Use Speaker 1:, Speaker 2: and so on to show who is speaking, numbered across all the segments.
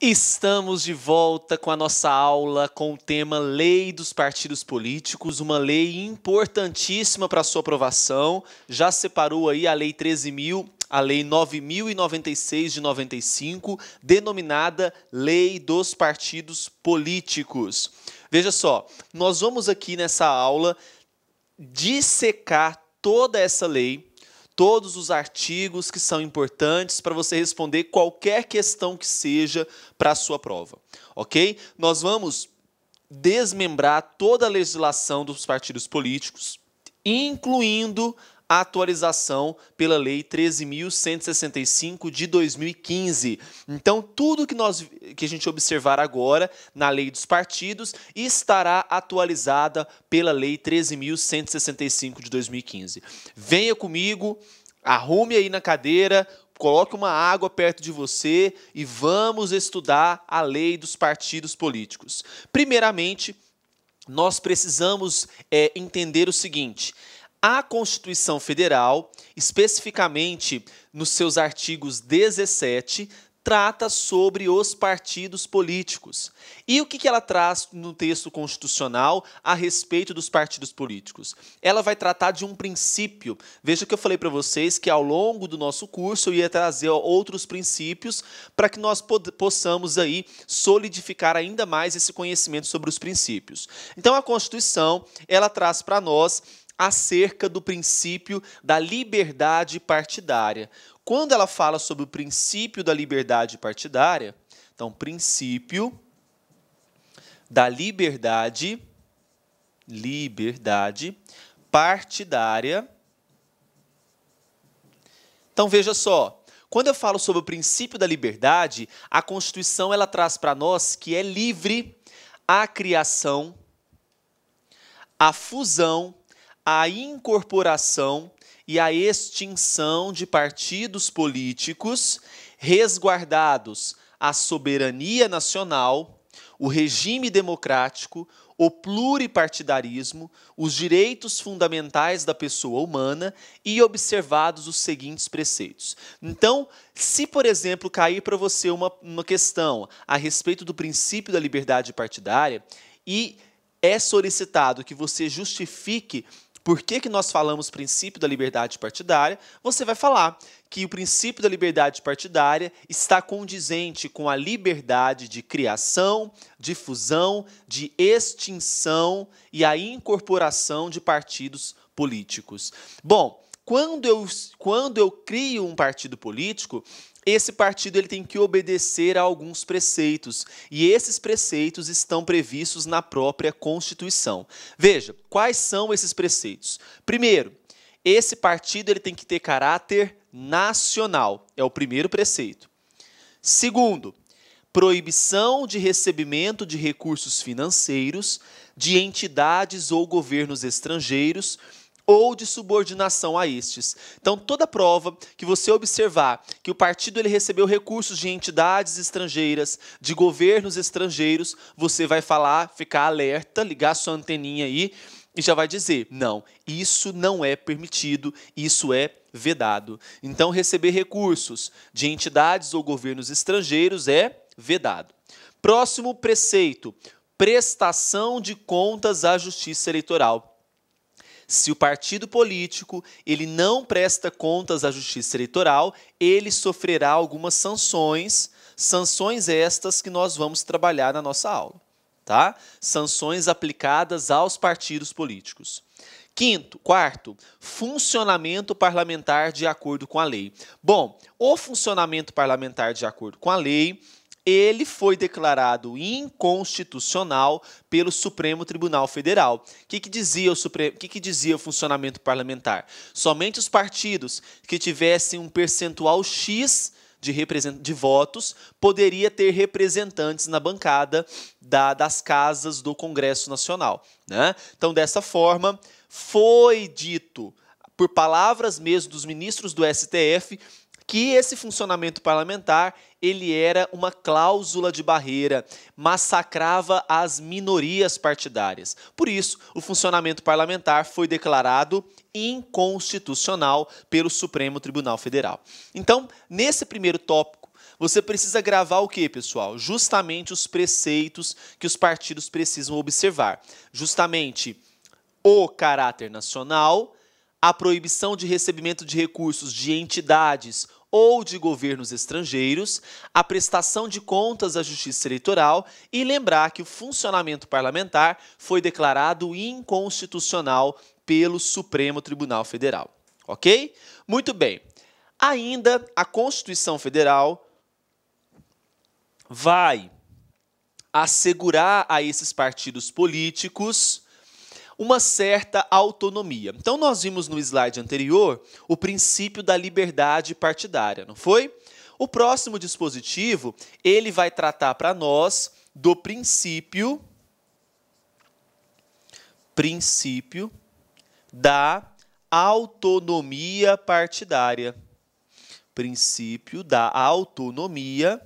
Speaker 1: Estamos de volta com a nossa aula com o tema Lei dos Partidos Políticos, uma lei importantíssima para sua aprovação. Já separou aí a Lei 13.000, a Lei 9.096 de 95, denominada Lei dos Partidos Políticos. Veja só, nós vamos aqui nessa aula dissecar toda essa lei todos os artigos que são importantes para você responder qualquer questão que seja para a sua prova, ok? Nós vamos desmembrar toda a legislação dos partidos políticos, incluindo a atualização pela Lei 13.165 de 2015. Então, tudo que, nós, que a gente observar agora na Lei dos Partidos estará atualizada pela Lei 13.165 de 2015. Venha comigo, arrume aí na cadeira, coloque uma água perto de você e vamos estudar a Lei dos Partidos Políticos. Primeiramente, nós precisamos é, entender o seguinte a Constituição Federal, especificamente nos seus artigos 17, trata sobre os partidos políticos. E o que ela traz no texto constitucional a respeito dos partidos políticos? Ela vai tratar de um princípio. Veja que eu falei para vocês que ao longo do nosso curso eu ia trazer outros princípios para que nós possamos aí solidificar ainda mais esse conhecimento sobre os princípios. Então a Constituição, ela traz para nós acerca do princípio da liberdade partidária. Quando ela fala sobre o princípio da liberdade partidária, então, princípio da liberdade, liberdade partidária. Então, veja só, quando eu falo sobre o princípio da liberdade, a Constituição ela traz para nós que é livre a criação, a fusão a incorporação e a extinção de partidos políticos, resguardados a soberania nacional, o regime democrático, o pluripartidarismo, os direitos fundamentais da pessoa humana e observados os seguintes preceitos. Então, se, por exemplo, cair para você uma, uma questão a respeito do princípio da liberdade partidária e é solicitado que você justifique por que, que nós falamos princípio da liberdade partidária, você vai falar que o princípio da liberdade partidária está condizente com a liberdade de criação, difusão, de extinção e a incorporação de partidos políticos. Bom, quando eu, quando eu crio um partido político, esse partido ele tem que obedecer a alguns preceitos, e esses preceitos estão previstos na própria Constituição. Veja, quais são esses preceitos? Primeiro, esse partido ele tem que ter caráter nacional, é o primeiro preceito. Segundo, proibição de recebimento de recursos financeiros de entidades ou governos estrangeiros ou de subordinação a estes. Então, toda prova que você observar que o partido ele recebeu recursos de entidades estrangeiras, de governos estrangeiros, você vai falar, ficar alerta, ligar sua anteninha aí e já vai dizer: não, isso não é permitido, isso é vedado. Então, receber recursos de entidades ou governos estrangeiros é vedado. Próximo preceito: prestação de contas à Justiça Eleitoral. Se o partido político ele não presta contas à Justiça Eleitoral, ele sofrerá algumas sanções, sanções estas que nós vamos trabalhar na nossa aula, tá? Sanções aplicadas aos partidos políticos. Quinto, quarto, funcionamento parlamentar de acordo com a lei. Bom, o funcionamento parlamentar de acordo com a lei ele foi declarado inconstitucional pelo Supremo Tribunal Federal. O que, que dizia o Supremo? O que, que dizia o funcionamento parlamentar? Somente os partidos que tivessem um percentual x de, represent... de votos poderia ter representantes na bancada da... das casas do Congresso Nacional. Né? Então, dessa forma, foi dito por palavras mesmo dos ministros do STF que esse funcionamento parlamentar ele era uma cláusula de barreira, massacrava as minorias partidárias. Por isso, o funcionamento parlamentar foi declarado inconstitucional pelo Supremo Tribunal Federal. Então, nesse primeiro tópico, você precisa gravar o que, pessoal? Justamente os preceitos que os partidos precisam observar. Justamente o caráter nacional, a proibição de recebimento de recursos de entidades ou de governos estrangeiros, a prestação de contas à Justiça Eleitoral e lembrar que o funcionamento parlamentar foi declarado inconstitucional pelo Supremo Tribunal Federal. Ok? Muito bem. Ainda a Constituição Federal vai assegurar a esses partidos políticos uma certa autonomia. Então, nós vimos no slide anterior o princípio da liberdade partidária, não foi? O próximo dispositivo, ele vai tratar para nós do princípio princípio da autonomia partidária. Princípio da autonomia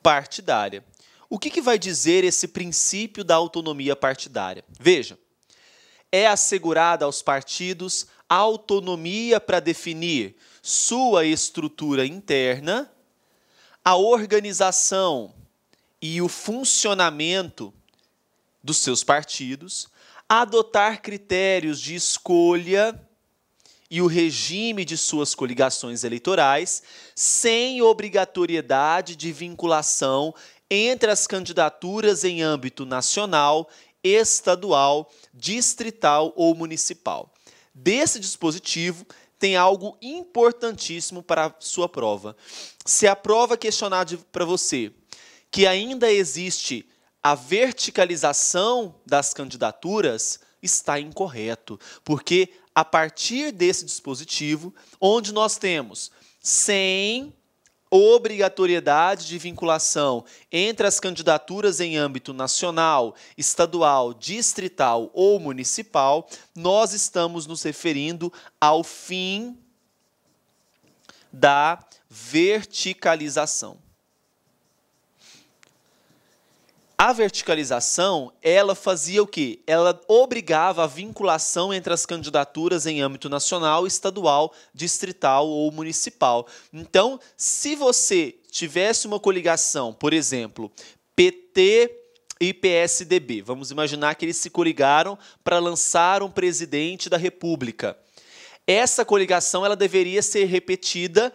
Speaker 1: partidária. O que, que vai dizer esse princípio da autonomia partidária? Veja, é assegurada aos partidos a autonomia para definir sua estrutura interna, a organização e o funcionamento dos seus partidos, adotar critérios de escolha e o regime de suas coligações eleitorais, sem obrigatoriedade de vinculação entre as candidaturas em âmbito nacional, estadual, distrital ou municipal. Desse dispositivo tem algo importantíssimo para a sua prova. Se a prova questionar para você que ainda existe a verticalização das candidaturas, está incorreto, porque a partir desse dispositivo, onde nós temos 100 obrigatoriedade de vinculação entre as candidaturas em âmbito nacional, estadual, distrital ou municipal, nós estamos nos referindo ao fim da verticalização. A verticalização, ela fazia o quê? Ela obrigava a vinculação entre as candidaturas em âmbito nacional, estadual, distrital ou municipal. Então, se você tivesse uma coligação, por exemplo, PT e PSDB, vamos imaginar que eles se coligaram para lançar um presidente da República. Essa coligação ela deveria ser repetida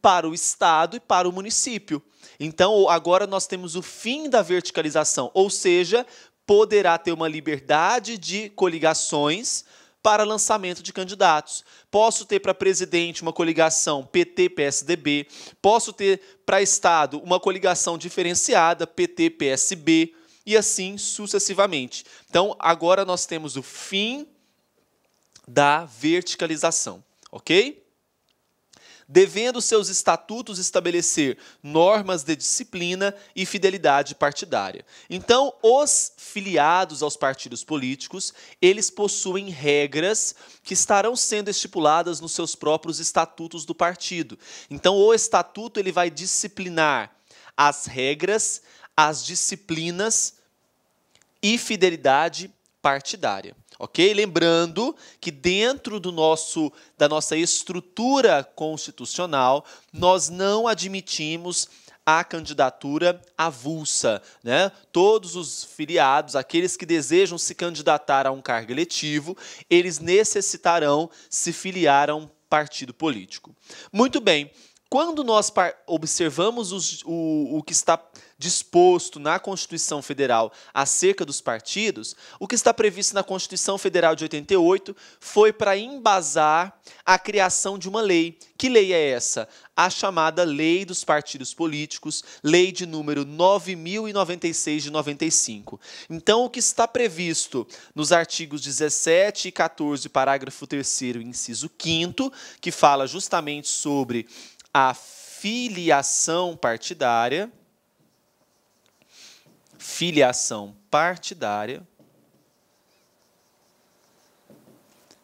Speaker 1: para o estado e para o município. Então, agora nós temos o fim da verticalização, ou seja, poderá ter uma liberdade de coligações para lançamento de candidatos. Posso ter para presidente uma coligação PT-PSDB, posso ter para estado uma coligação diferenciada PT-PSB e assim sucessivamente. Então, agora nós temos o fim da verticalização, OK? devendo seus estatutos estabelecer normas de disciplina e fidelidade partidária. Então, os filiados aos partidos políticos, eles possuem regras que estarão sendo estipuladas nos seus próprios estatutos do partido. Então, o estatuto ele vai disciplinar as regras, as disciplinas e fidelidade partidária. Ok? Lembrando que dentro do nosso da nossa estrutura constitucional, nós não admitimos a candidatura avulsa, né? Todos os filiados, aqueles que desejam se candidatar a um cargo eletivo, eles necessitarão se filiar a um partido político. Muito bem. Quando nós observamos os, o, o que está disposto na Constituição Federal acerca dos partidos, o que está previsto na Constituição Federal de 88 foi para embasar a criação de uma lei. Que lei é essa? A chamada Lei dos Partidos Políticos, lei de número 9096 de 95. Então, o que está previsto nos artigos 17 e 14, parágrafo 3 inciso 5 que fala justamente sobre a filiação partidária, filiação partidária,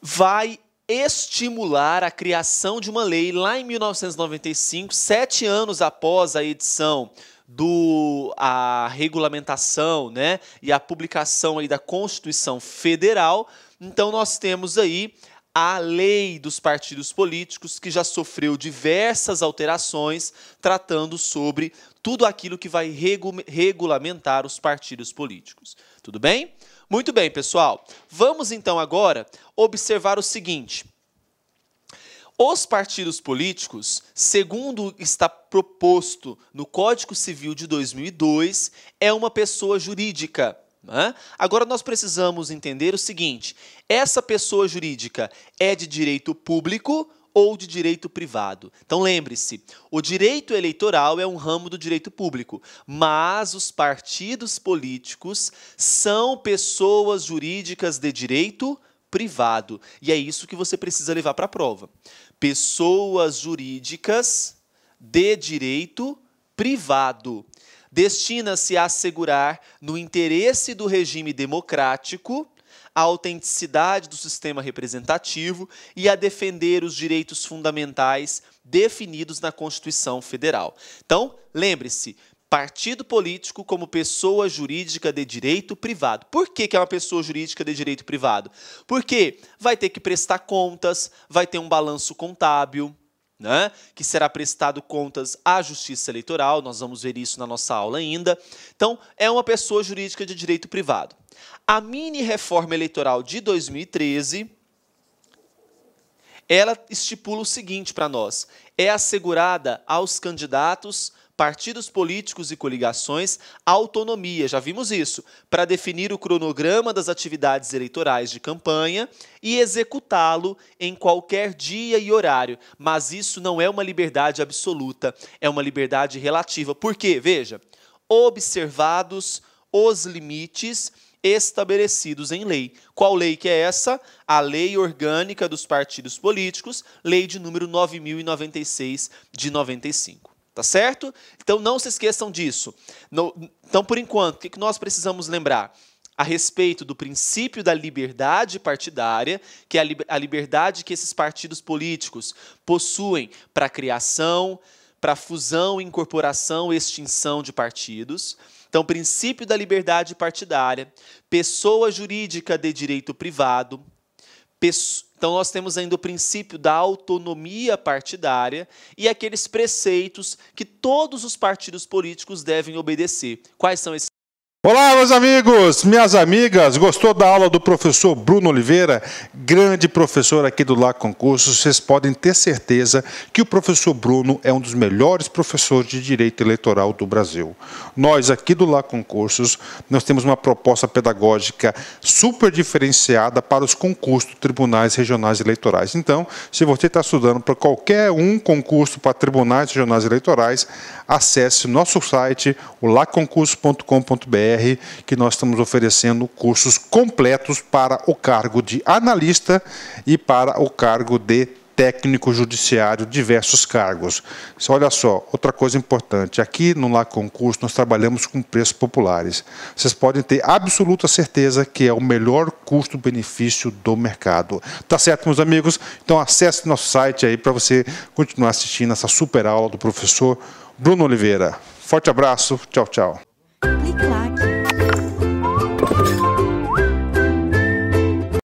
Speaker 1: vai estimular a criação de uma lei lá em 1995, sete anos após a edição do a regulamentação, né, e a publicação aí da Constituição Federal. Então nós temos aí a lei dos partidos políticos, que já sofreu diversas alterações, tratando sobre tudo aquilo que vai regu regulamentar os partidos políticos. Tudo bem? Muito bem, pessoal. Vamos então agora observar o seguinte. Os partidos políticos, segundo está proposto no Código Civil de 2002, é uma pessoa jurídica né? Agora nós precisamos entender o seguinte: essa pessoa jurídica é de direito público ou de direito privado. Então lembre-se, o direito eleitoral é um ramo do direito público, mas os partidos políticos são pessoas jurídicas de direito privado. E é isso que você precisa levar para a prova. Pessoas jurídicas de direito privado destina-se a assegurar, no interesse do regime democrático, a autenticidade do sistema representativo e a defender os direitos fundamentais definidos na Constituição Federal. Então, lembre-se, partido político como pessoa jurídica de direito privado. Por que, que, é uma pessoa jurídica de direito privado? Porque vai ter que prestar contas, vai ter um balanço contábil né, que será prestado contas à Justiça Eleitoral, nós vamos ver isso na nossa aula ainda. Então, é uma pessoa jurídica de direito privado. A mini reforma eleitoral de 2013 ela estipula o seguinte para nós: é assegurada aos candidatos partidos políticos e coligações autonomia, já vimos isso, para definir o cronograma das atividades eleitorais de campanha e executá-lo em qualquer dia e horário. Mas isso não é uma liberdade absoluta, é uma liberdade relativa. Por quê? Veja, observados os limites estabelecidos em lei. Qual lei que é essa? A Lei Orgânica dos Partidos Políticos, lei de número 9096 de 95. Tá certo? Então não se esqueçam disso. No, então, por enquanto, o que nós precisamos lembrar? A respeito do princípio da liberdade partidária, que é a, a liberdade que esses partidos políticos possuem para criação, para fusão, incorporação, extinção de partidos. Então, princípio da liberdade partidária, pessoa jurídica de direito privado, pessoa então, nós temos ainda o princípio da autonomia partidária e aqueles preceitos que todos os partidos políticos devem obedecer. Quais são esses?
Speaker 2: Olá, meus amigos, minhas amigas. Gostou da aula do professor Bruno Oliveira, grande professor aqui do Lá Concursos? Vocês podem ter certeza que o professor Bruno é um dos melhores professores de direito eleitoral do Brasil. Nós aqui do Lá Concursos, nós temos uma proposta pedagógica super diferenciada para os concursos tribunais regionais eleitorais. Então, se você está estudando para qualquer um concurso para tribunais regionais eleitorais, acesse nosso site, o laconcursos.com.br BR, que nós estamos oferecendo cursos completos para o cargo de analista e para o cargo de técnico judiciário, diversos cargos. Olha só, outra coisa importante, aqui no Lá Concurso nós trabalhamos com preços populares. Vocês podem ter absoluta certeza que é o melhor custo-benefício do mercado. Tá certo, meus amigos? Então acesse nosso site aí para você continuar assistindo essa super aula do professor Bruno Oliveira. Forte abraço, tchau, tchau. Thank you.